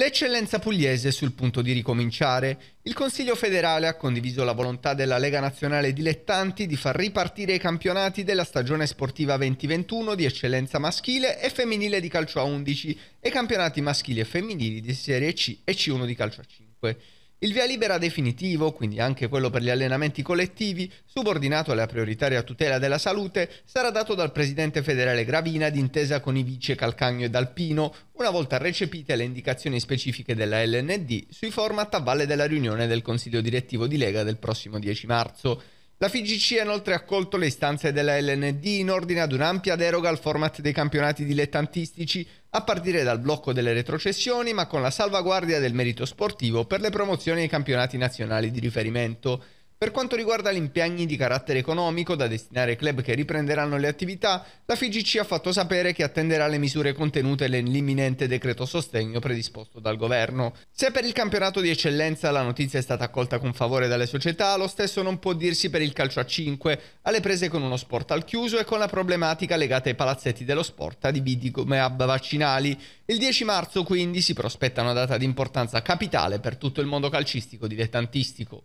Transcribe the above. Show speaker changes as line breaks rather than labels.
L'eccellenza pugliese è sul punto di ricominciare. Il Consiglio federale ha condiviso la volontà della Lega Nazionale Dilettanti di far ripartire i campionati della stagione sportiva 2021 di eccellenza maschile e femminile di calcio a 11 e campionati maschili e femminili di Serie C e C1 di calcio a 5. Il via libera definitivo, quindi anche quello per gli allenamenti collettivi, subordinato alla prioritaria tutela della salute, sarà dato dal presidente federale Gravina d'intesa con i vice Calcagno ed Alpino, una volta recepite le indicazioni specifiche della LND sui format a valle della riunione del Consiglio direttivo di Lega del prossimo 10 marzo. La FIGC ha inoltre accolto le istanze della LND in ordine ad un'ampia deroga al format dei campionati dilettantistici, a partire dal blocco delle retrocessioni, ma con la salvaguardia del merito sportivo per le promozioni ai campionati nazionali di riferimento. Per quanto riguarda gli impegni di carattere economico da destinare ai club che riprenderanno le attività, la FIGC ha fatto sapere che attenderà le misure contenute nell'imminente decreto sostegno predisposto dal governo. Se per il campionato di eccellenza la notizia è stata accolta con favore dalle società, lo stesso non può dirsi per il calcio a 5, alle prese con uno sport al chiuso e con la problematica legata ai palazzetti dello sport adibiti come hub vaccinali. Il 10 marzo quindi si prospetta una data di importanza capitale per tutto il mondo calcistico dilettantistico.